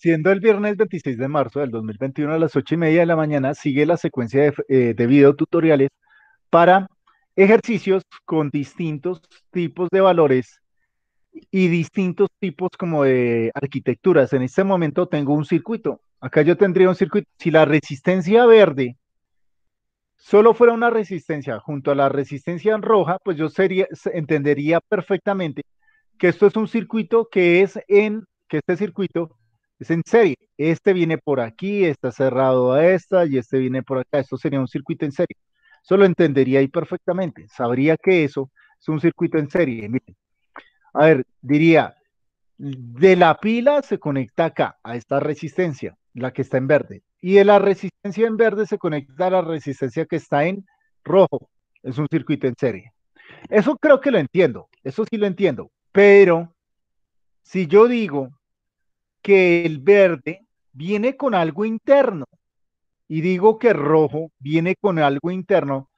Siendo el viernes 26 de marzo del 2021 a las 8 y media de la mañana, sigue la secuencia de, video eh, tutoriales videotutoriales para ejercicios con distintos tipos de valores y distintos tipos como de arquitecturas. En este momento tengo un circuito. Acá yo tendría un circuito. Si la resistencia verde solo fuera una resistencia junto a la resistencia roja, pues yo sería, entendería perfectamente que esto es un circuito que es en, que este circuito es en serie. Este viene por aquí, está cerrado a esta y este viene por acá. Esto sería un circuito en serie. Eso lo entendería ahí perfectamente. Sabría que eso es un circuito en serie. Miren. A ver, diría, de la pila se conecta acá, a esta resistencia, la que está en verde. Y de la resistencia en verde se conecta a la resistencia que está en rojo. Es un circuito en serie. Eso creo que lo entiendo, eso sí lo entiendo. Pero si yo digo que el verde viene con algo interno. Y digo que rojo viene con algo interno.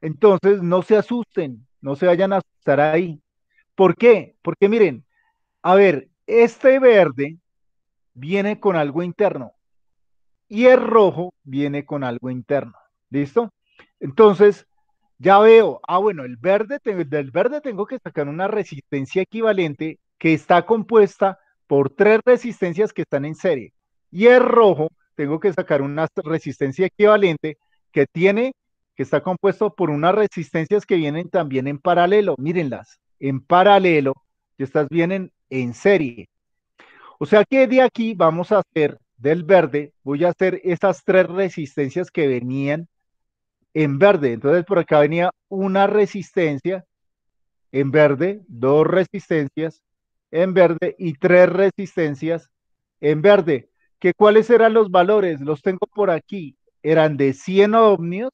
Entonces, no se asusten, no se vayan a asustar ahí. ¿Por qué? Porque miren, a ver, este verde viene con algo interno y el rojo viene con algo interno. ¿Listo? Entonces, ya veo, ah, bueno, el verde, del verde tengo que sacar una resistencia equivalente que está compuesta por tres resistencias que están en serie. Y el rojo, tengo que sacar una resistencia equivalente que tiene, que está compuesto por unas resistencias que vienen también en paralelo. Mírenlas, en paralelo, y estas vienen en serie. O sea que de aquí vamos a hacer del verde, voy a hacer esas tres resistencias que venían en verde. Entonces por acá venía una resistencia en verde, dos resistencias, en verde y tres resistencias en verde. ¿Cuáles eran los valores? Los tengo por aquí. Eran de 100 ohmios.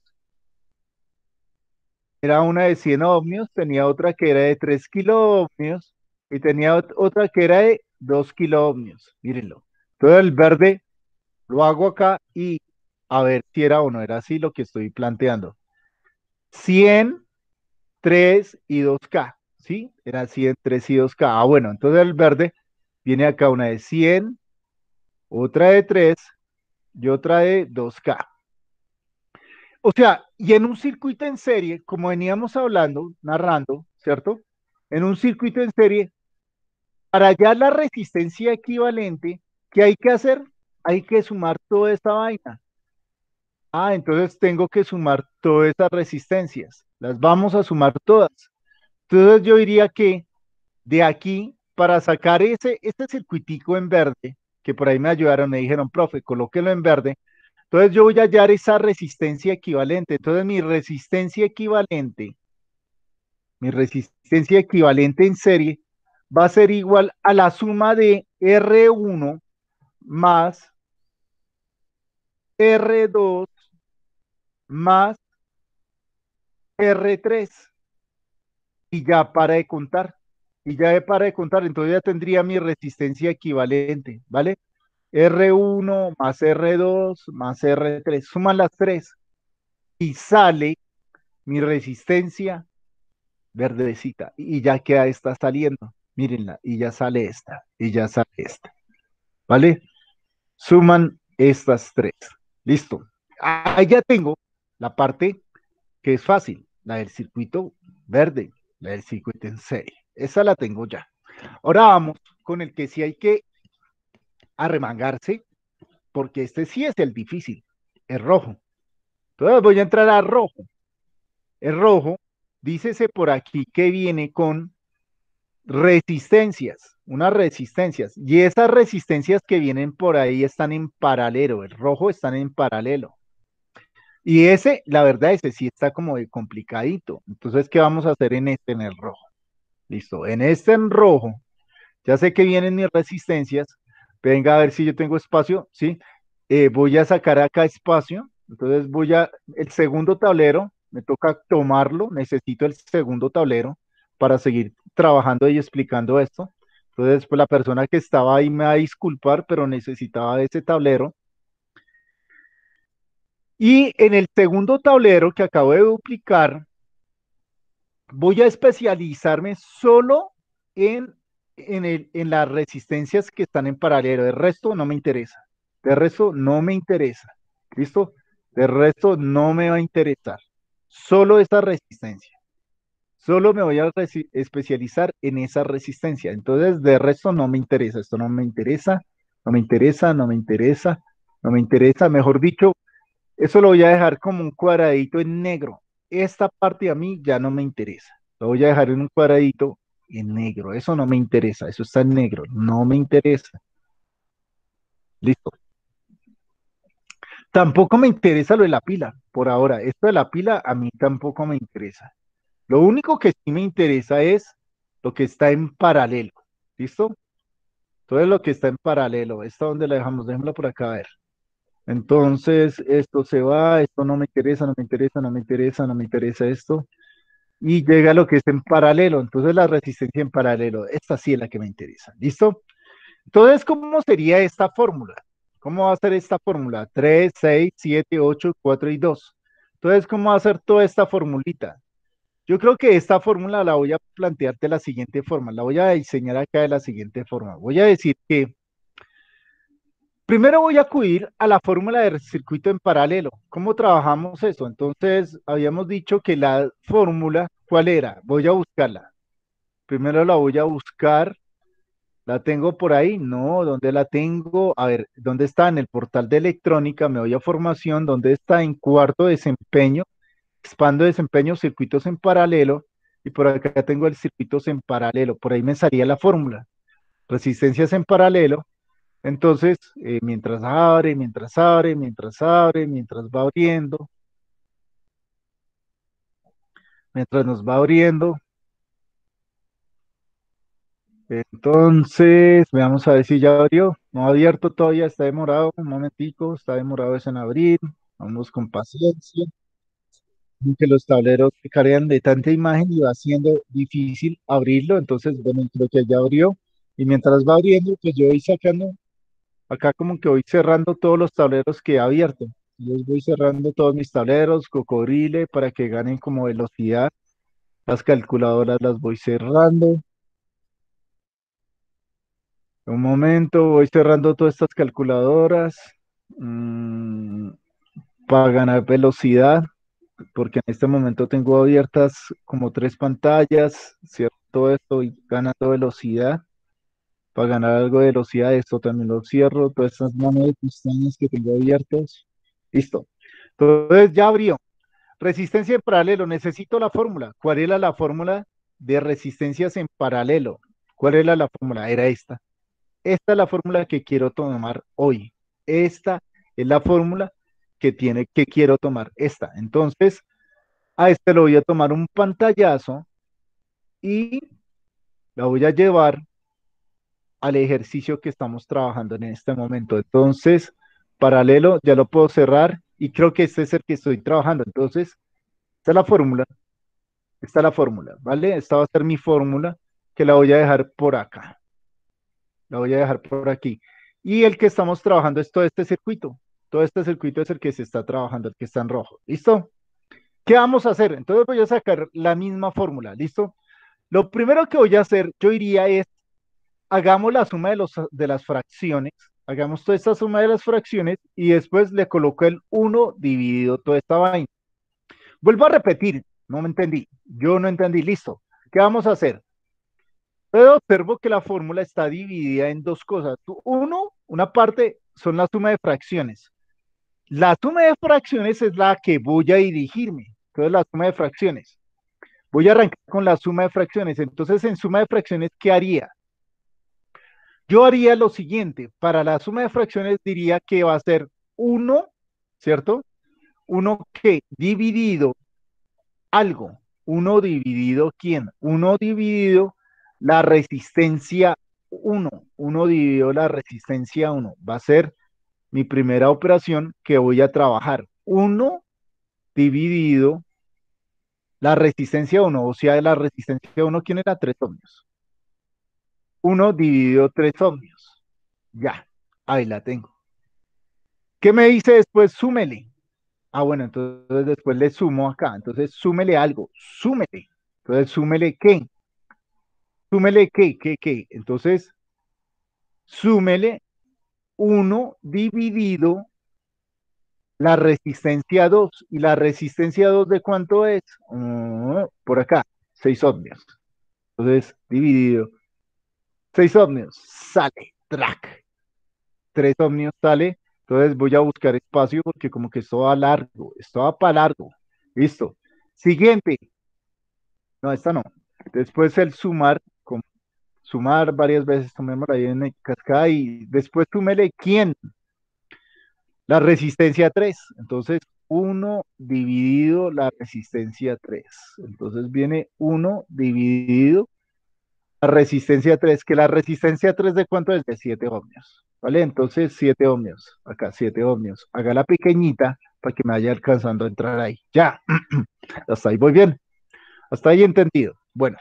Era una de 100 ohmios, tenía otra que era de 3 kilo ohmios y tenía otra que era de 2 kilo ohmios. Mírenlo. Todo el verde lo hago acá y a ver si era o no era así lo que estoy planteando. 100, 3 y 2K. ¿sí? Era 100, 3 y 2K. Ah, bueno, entonces el verde viene acá una de 100, otra de 3 y otra de 2K. O sea, y en un circuito en serie, como veníamos hablando, narrando, ¿cierto? En un circuito en serie, para hallar la resistencia equivalente, ¿qué hay que hacer? Hay que sumar toda esta vaina. Ah, entonces tengo que sumar todas estas resistencias. Las vamos a sumar todas. Entonces yo diría que de aquí, para sacar ese, este circuitico en verde, que por ahí me ayudaron, me dijeron, profe, colóquelo en verde, entonces yo voy a hallar esa resistencia equivalente. Entonces mi resistencia equivalente, mi resistencia equivalente en serie va a ser igual a la suma de R1 más R2 más R3 y ya para de contar. Y ya para de contar, entonces ya tendría mi resistencia equivalente, ¿vale? R1 más R2 más R3, suman las tres y sale mi resistencia verdecita y ya queda esta saliendo. Mírenla, y ya sale esta, y ya sale esta. ¿Vale? Suman estas tres. Listo. Ahí ya tengo la parte que es fácil, la del circuito verde la del 56. Esa la tengo ya. Ahora vamos con el que sí hay que arremangarse, porque este sí es el difícil, el rojo. Entonces voy a entrar a rojo. El rojo, dícese por aquí que viene con resistencias, unas resistencias. Y esas resistencias que vienen por ahí están en paralelo, el rojo están en paralelo. Y ese, la verdad, ese sí está como de complicadito. Entonces, ¿qué vamos a hacer en este, en el rojo? Listo, en este en rojo, ya sé que vienen mis resistencias, venga a ver si yo tengo espacio, ¿sí? Eh, voy a sacar acá espacio, entonces voy a, el segundo tablero, me toca tomarlo, necesito el segundo tablero para seguir trabajando y explicando esto. Entonces, pues la persona que estaba ahí me va a disculpar, pero necesitaba ese tablero y en el segundo tablero que acabo de duplicar, voy a especializarme solo en, el, en las resistencias que están en paralelo. El resto no me interesa. De resto no me interesa. ¿Listo? De resto no me va a interesar. Solo esta resistencia. Solo me voy a especializar en esa resistencia. Entonces, de resto no me interesa. Esto no me interesa. No me interesa, no me interesa, no me interesa. Mejor dicho, eso lo voy a dejar como un cuadradito en negro. Esta parte a mí ya no me interesa. Lo voy a dejar en un cuadradito en negro. Eso no me interesa. Eso está en negro. No me interesa. Listo. Tampoco me interesa lo de la pila, por ahora. Esto de la pila a mí tampoco me interesa. Lo único que sí me interesa es lo que está en paralelo. ¿Listo? Todo lo que está en paralelo. ¿Esta dónde la dejamos? Déjenla por acá a ver. Entonces, esto se va, esto no me interesa, no me interesa, no me interesa, no me interesa esto. Y llega lo que es en paralelo. Entonces, la resistencia en paralelo, esta sí es la que me interesa. ¿Listo? Entonces, ¿cómo sería esta fórmula? ¿Cómo va a ser esta fórmula? 3, 6, 7, 8, 4 y 2. Entonces, ¿cómo va a ser toda esta formulita? Yo creo que esta fórmula la voy a plantearte de la siguiente forma. La voy a diseñar acá de la siguiente forma. Voy a decir que Primero voy a acudir a la fórmula del circuito en paralelo. ¿Cómo trabajamos eso? Entonces, habíamos dicho que la fórmula, ¿cuál era? Voy a buscarla. Primero la voy a buscar. ¿La tengo por ahí? No, ¿dónde la tengo? A ver, ¿dónde está? En el portal de electrónica, me voy a formación, ¿dónde está? En cuarto desempeño, expando desempeño, circuitos en paralelo, y por acá tengo el circuitos en paralelo, por ahí me salía la fórmula. Resistencias en paralelo, entonces, eh, mientras abre, mientras abre, mientras abre, mientras va abriendo, mientras nos va abriendo. Entonces, veamos a ver si ya abrió. No ha abierto todavía, está demorado, un momentico, está demorado eso en abrir. Vamos con paciencia. Aunque los tableros se de tanta imagen y va siendo difícil abrirlo. Entonces, bueno, creo que ya abrió. Y mientras va abriendo, pues yo voy sacando Acá como que voy cerrando todos los tableros que he abierto. les voy cerrando todos mis tableros, cocodrile, para que ganen como velocidad. Las calculadoras las voy cerrando. Un momento, voy cerrando todas estas calculadoras mm, para ganar velocidad, porque en este momento tengo abiertas como tres pantallas, cierto estoy esto y ganando velocidad para ganar algo de velocidad, esto también lo cierro, todas estas manos de pestañas que tengo abiertas, listo. Entonces ya abrió. Resistencia en paralelo, necesito la fórmula. ¿Cuál era la fórmula de resistencias en paralelo? ¿Cuál era la fórmula? Era esta. Esta es la fórmula que quiero tomar hoy. Esta es la fórmula que tiene que quiero tomar esta. Entonces, a este lo voy a tomar un pantallazo y la voy a llevar al ejercicio que estamos trabajando en este momento. Entonces, paralelo, ya lo puedo cerrar y creo que este es el que estoy trabajando. Entonces, esta es la fórmula. Esta es la fórmula, ¿vale? Esta va a ser mi fórmula que la voy a dejar por acá. La voy a dejar por aquí. Y el que estamos trabajando es todo este circuito. Todo este circuito es el que se está trabajando, el que está en rojo. ¿Listo? ¿Qué vamos a hacer? Entonces voy a sacar la misma fórmula. ¿Listo? Lo primero que voy a hacer, yo iría es hagamos la suma de, los, de las fracciones, hagamos toda esta suma de las fracciones y después le coloco el 1 dividido toda esta vaina. Vuelvo a repetir, no me entendí, yo no entendí, listo. ¿Qué vamos a hacer? Pero observo que la fórmula está dividida en dos cosas. Uno, una parte son la suma de fracciones. La suma de fracciones es la que voy a dirigirme. Entonces, la suma de fracciones. Voy a arrancar con la suma de fracciones. Entonces, en suma de fracciones, ¿qué haría? Yo haría lo siguiente, para la suma de fracciones diría que va a ser 1, ¿cierto? 1 que dividido algo, 1 dividido quién, 1 dividido la resistencia 1, 1 dividido la resistencia 1, va a ser mi primera operación que voy a trabajar, 1 dividido la resistencia 1, o sea, la resistencia 1, ¿quién era? 3 ohmios. 1 dividido 3 ohmios. Ya, ahí la tengo. ¿Qué me dice después? Súmele. Ah, bueno, entonces después le sumo acá. Entonces súmele algo, súmele. Entonces súmele qué. Súmele qué, qué, qué. Entonces, súmele 1 dividido la resistencia 2. ¿Y la resistencia 2 de cuánto es? Mm, por acá, 6 ohmios. Entonces, dividido Seis ovnios, sale, track. Tres ovnios sale. Entonces voy a buscar espacio porque como que esto va largo, esto va para largo. Listo. Siguiente. No, esta no. Después el sumar, sumar varias veces, tomemos ahí en cascada y después túmele quién. La resistencia 3. Entonces 1 dividido la resistencia 3. Entonces viene 1 dividido resistencia 3, que la resistencia 3 de cuánto es de 7 ohmios, ¿vale? Entonces 7 ohmios, acá 7 ohmios, haga la pequeñita para que me vaya alcanzando a entrar ahí. Ya, hasta ahí voy bien, hasta ahí entendido. Bueno,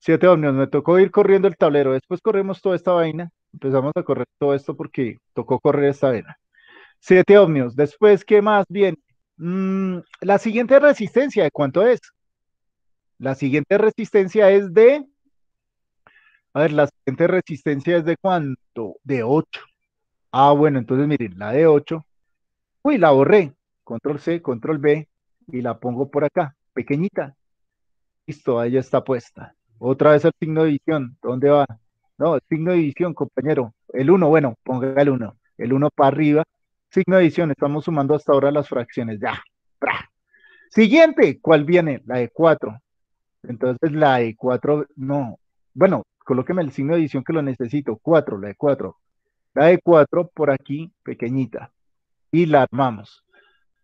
7 ohmios, me tocó ir corriendo el tablero, después corremos toda esta vaina, empezamos a correr todo esto porque tocó correr esta vaina 7 ohmios, después, ¿qué más viene? Mm, la siguiente resistencia, ¿de cuánto es? La siguiente resistencia es de a ver, la siguiente resistencia es de cuánto? De 8. Ah, bueno, entonces miren, la de 8. Uy, la borré. Control C, control B y la pongo por acá, pequeñita. Listo, ahí está puesta. Otra vez el signo de división. ¿Dónde va? No, el signo de división, compañero. El 1, bueno, ponga el 1. El 1 para arriba. Signo de división, estamos sumando hasta ahora las fracciones. Ya. Siguiente, ¿cuál viene? La de 4. Entonces la de 4, no. Bueno, colóqueme el signo de edición que lo necesito, Cuatro, la de 4. La de 4 por aquí, pequeñita, y la armamos.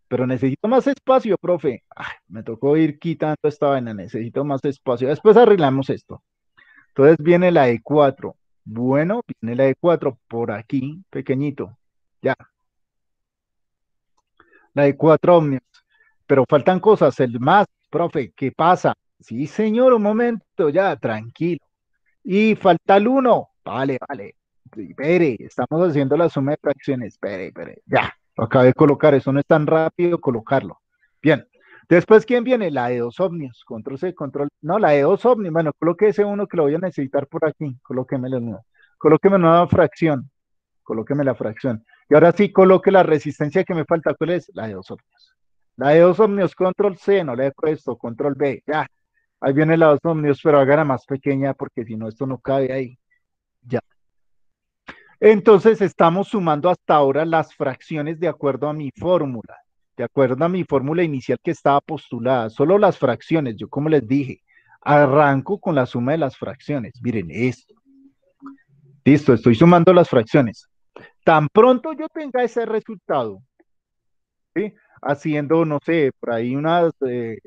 Pero necesito más espacio, profe. me tocó ir quitando esta vaina, necesito más espacio. Después arreglamos esto. Entonces viene la de 4. Bueno, viene la de 4 por aquí, pequeñito. Ya. La de cuatro ómnios. Pero faltan cosas, el más, profe, ¿qué pasa? Sí, señor, un momento, ya, tranquilo. Y falta el 1. Vale, vale. Espere, estamos haciendo la suma de fracciones. Espere, espere. Ya, lo acabé de colocar. Eso no es tan rápido colocarlo. Bien. Después, ¿quién viene? La de dos ovnios. Control C, control. No, la de dos ovnios. Bueno, coloque ese uno que lo voy a necesitar por aquí. Colóqueme la nueva. Colóqueme nueva fracción. Colóqueme la fracción. Y ahora sí, coloque la resistencia que me falta. ¿Cuál es? La de dos ovnios. La de dos ovnios, control C, no le dejo esto, control B, ya, Ahí viene la dos pero hágala más pequeña porque si no, esto no cabe ahí. Ya. Entonces estamos sumando hasta ahora las fracciones de acuerdo a mi fórmula, de acuerdo a mi fórmula inicial que estaba postulada, solo las fracciones, yo como les dije, arranco con la suma de las fracciones, miren esto. Listo, estoy sumando las fracciones. Tan pronto yo tenga ese resultado, ¿sí? haciendo, no sé, por ahí unas, eh,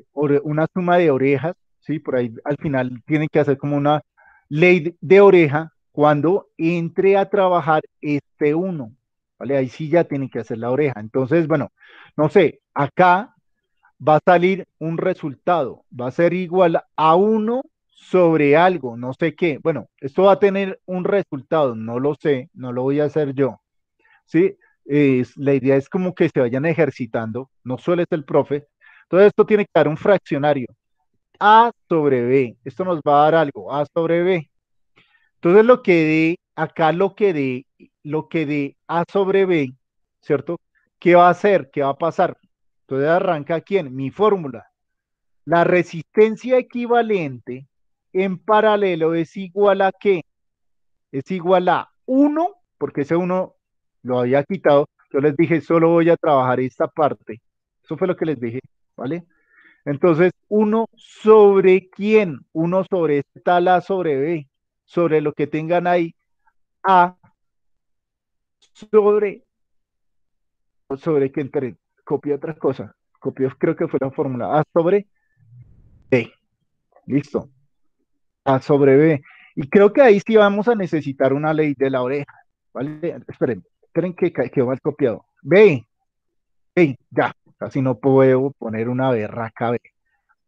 una suma de orejas, ¿sí? Por ahí al final tiene que hacer como una ley de oreja cuando entre a trabajar este uno, ¿vale? Ahí sí ya tiene que hacer la oreja. Entonces, bueno, no sé, acá va a salir un resultado, va a ser igual a uno sobre algo, no sé qué. Bueno, esto va a tener un resultado, no lo sé, no lo voy a hacer yo, ¿sí? la idea es como que se vayan ejercitando, no suele ser el profe. Todo esto tiene que dar un fraccionario, a sobre B. Esto nos va a dar algo, A sobre B. Entonces lo que de acá lo que de lo que de A sobre B, ¿cierto? ¿Qué va a hacer? ¿Qué va a pasar? Entonces arranca en Mi fórmula. La resistencia equivalente en paralelo es igual a qué? Es igual a 1, porque ese 1 lo había quitado. Yo les dije, solo voy a trabajar esta parte. Eso fue lo que les dije, ¿vale? Entonces, uno sobre quién, uno sobre esta la sobre B, sobre lo que tengan ahí, A, sobre, sobre que entre, copia otra cosa, copió creo que fue la fórmula, A sobre B, listo, A sobre B, y creo que ahí sí vamos a necesitar una ley de la oreja, ¿vale? Esperen, creen que quedó mal copiado, B, B, ya, casi no puedo poner una berraca B.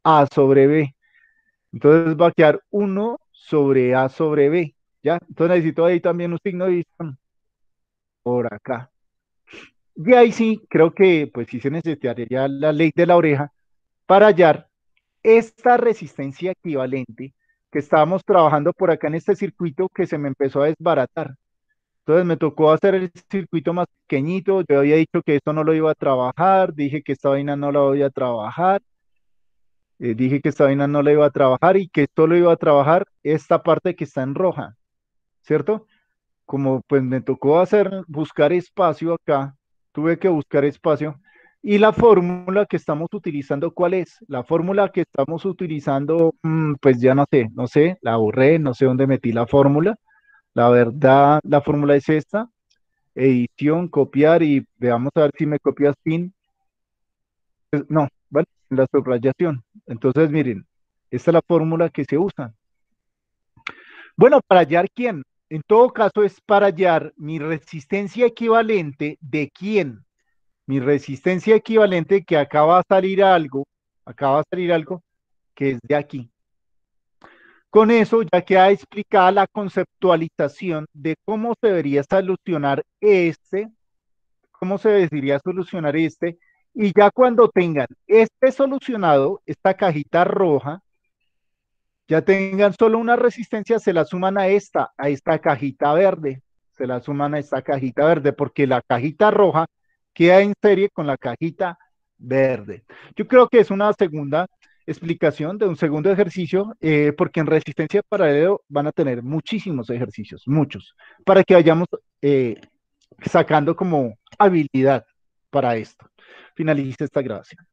A sobre B. Entonces va a quedar 1 sobre A sobre B. ¿ya? Entonces necesito ahí también un signo de por acá. Y ahí sí, creo que pues sí se necesitaría la ley de la oreja para hallar esta resistencia equivalente que estábamos trabajando por acá en este circuito que se me empezó a desbaratar. Entonces me tocó hacer el circuito más pequeñito. Yo había dicho que esto no lo iba a trabajar, dije que esta vaina no la voy a trabajar, eh, dije que esta vaina no la iba a trabajar y que esto lo iba a trabajar esta parte que está en roja, ¿cierto? Como pues me tocó hacer, buscar espacio acá, tuve que buscar espacio. Y la fórmula que estamos utilizando, ¿cuál es? La fórmula que estamos utilizando, mm, pues ya no sé, no sé, la borré, no sé dónde metí la fórmula la verdad, la fórmula es esta. Edición, copiar y veamos a ver si me copias fin. Pues, no, ¿vale? La subrayación. Entonces, miren, esta es la fórmula que se usa. Bueno, para hallar quién. En todo caso es para hallar mi resistencia equivalente de quién. Mi resistencia equivalente que acaba a salir algo, acaba a salir algo que es de aquí. Con eso ya queda explicada la conceptualización de cómo se debería solucionar este, cómo se debería solucionar este, y ya cuando tengan este solucionado, esta cajita roja, ya tengan solo una resistencia, se la suman a esta, a esta cajita verde, se la suman a esta cajita verde, porque la cajita roja queda en serie con la cajita verde. Yo creo que es una segunda explicación de un segundo ejercicio, eh, porque en resistencia paralelo van a tener muchísimos ejercicios, muchos, para que vayamos eh, sacando como habilidad para esto. Finalice esta grabación.